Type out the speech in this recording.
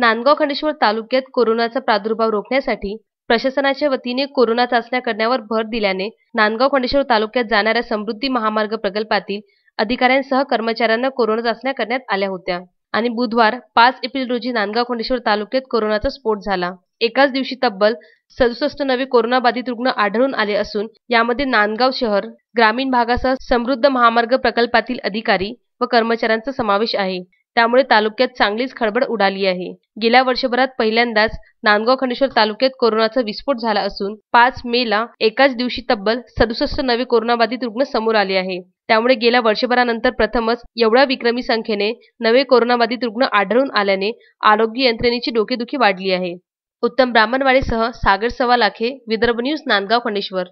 नांदगाव खंडेश्वर तालुक्यात कोरोनाचा प्रादुर्भाव रोखण्यासाठी प्रशासनाच्या वतीने कोरोना चाचण्या करण्यावर भर दिल्याने नांदगाव खंडेश्वर तालुक्यात जाणाऱ्या समृद्धी महामार्ग प्रकल्पातील अधिकाऱ्यांसह कर्मचाऱ्यांना कोरोना चाचण्या करण्यात आल्या होत्या आणि बुधवार पाच एप्रिल रोजी नांदगाव खंडेश्वर तालुक्यात कोरोनाचा स्फोट झाला एकाच दिवशी तब्बल सदुसष्ट नवे कोरोनाबाधित रुग्ण आढळून आले असून यामध्ये नांदगाव शहर ग्रामीण भागासह समृद्ध महामार्ग प्रकल्पातील अधिकारी व कर्मचाऱ्यांचा समावेश आहे त्यामुळे तालुक्यात चांगलीच खळबळ उडाली आहे गेल्या वर्षभरात पहिल्यांदाच नांदगाव खंडेश्वर तालुक्यात कोरोनाचा विस्फोट झाला असून पाच मे ला एकाच दिवशी तब्बल सदुसष्ट नवे कोरोनाबाधित रुग्ण समोर आले आहे त्यामुळे गेल्या वर्षभरानंतर प्रथमच एवढ्या विक्रमी संख्येने नवे कोरोनाबाधित रुग्ण आढळून आल्याने आरोग्य यंत्रणेची डोकेदुखी वाढली आहे उत्तम ब्राह्मणवाडीसह सागर सवा लाखे विदर्भ न्यूज नांदगाव खंडेश्वर